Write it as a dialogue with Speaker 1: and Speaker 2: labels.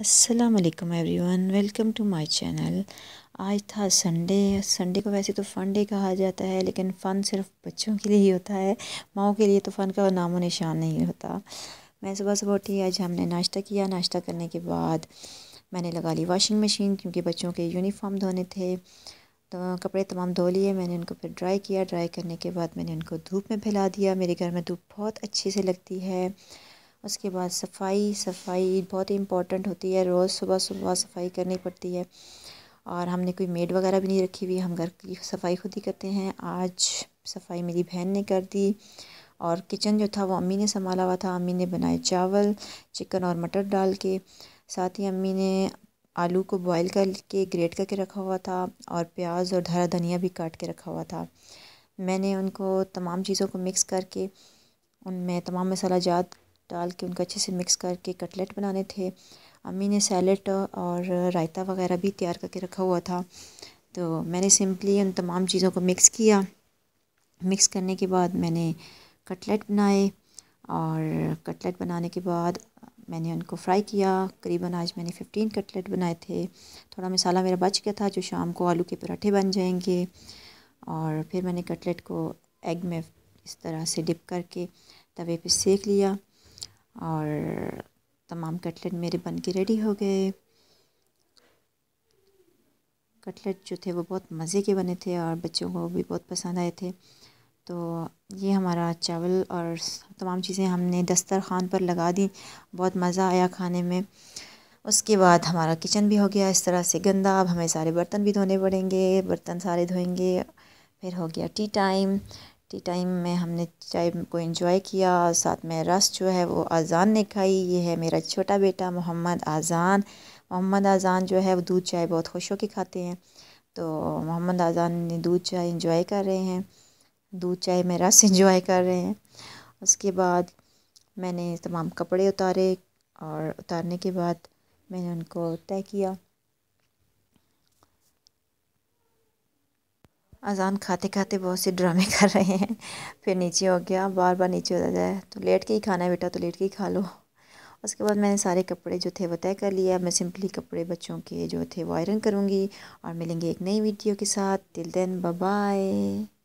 Speaker 1: Aslam everyone welcome to my channel आज था Sunday Sunday को वैसे तो फ़न डे कहा जाता है लेकिन फ़न सिर्फ बच्चों के लिए ही होता है माओ के लिए तो फ़न का नामो निशान नहीं होता मैं सुबह सुबह उठी आज हमने नाश्ता किया नाश्ता करने के बाद मैंने लगा ली वॉशिंग मशीन क्योंकि बच्चों के यूनिफॉर्म धोने थे तो कपड़े तमाम धो लिए मैंने उनको फिर ड्राई किया ड्राई करने के बाद मैंने उनको धूप में फैला दिया मेरे घर में धूप बहुत अच्छे से लगती है उसके बाद सफाई सफाई बहुत ही इम्पोर्टेंट होती है रोज़ सुबह सुबह सफाई करनी पड़ती है और हमने कोई मेड वगैरह भी नहीं रखी हुई हम घर की सफाई खुद ही करते हैं आज सफाई मेरी बहन ने कर दी और किचन जो था वो अम्मी ने संभाला हुआ था अम्मी ने बनाए चावल चिकन और मटर डाल के साथ ही अम्मी ने आलू को बॉईल करके ग्रेट करके रखा हुआ था और प्याज और धरा धनिया भी काट के रखा हुआ था मैंने उनको तमाम चीज़ों को मिक्स करके उनमें तमाम मसाला जात डाल के उनको अच्छे से मिक्स करके कटलेट बनाने थे अम्मी ने सैलेट और रायता वगैरह भी तैयार करके रखा हुआ था तो मैंने सिंपली उन तमाम चीज़ों को मिक्स किया मिक्स करने के बाद मैंने कटलेट बनाए और कटलेट बनाने के बाद मैंने उनको फ्राई किया करीबन आज मैंने फ़िफ्टीन कटलेट बनाए थे थोड़ा मसाला मेरा बच गया था जो शाम को आलू के पराठे बन जाएंगे और फिर मैंने कटलेट को एग में इस तरह से डिप करके तवे पे सेक लिया और तमाम कटलेट मेरे बन के रेडी हो गए कटलेट जो थे वो बहुत मज़े के बने थे और बच्चों को भी बहुत पसंद आए थे तो ये हमारा चावल और तमाम चीज़ें हमने दस्तरखान पर लगा दी बहुत मज़ा आया खाने में उसके बाद हमारा किचन भी हो गया इस तरह से गंदा अब हमें सारे बर्तन भी धोने पड़ेंगे बर्तन सारे धोएंगे फिर हो गया टी टाइम टी टाइम में हमने चाय को इंजॉय किया और साथ में रस जो है वो आज़ान ने खाई ये है मेरा छोटा बेटा मोहम्मद आज़ान मोहम्मद आज़ान जो है वो दूध चाय बहुत खुश होकर खाते हैं तो मोहम्मद आज़ान ने दूध चाय इंजॉय कर रहे हैं दूध चाय में रस इंजॉय कर रहे हैं उसके बाद मैंने तमाम कपड़े उतारे और उतारने के बाद मैंने उनको तय किया अजान खाते खाते बहुत से ड्रामे कर रहे हैं फिर नीचे हो गया बार बार नीचे होता जाए तो लेट के ही खाना है बेटा तो लेट के ही खा लो उसके बाद मैंने सारे कपड़े जो थे वो तय कर लिया मैं सिंपली कपड़े बच्चों के जो थे वो आयरन करूँगी और मिलेंगे एक नई वीडियो के साथ टिल देन बाय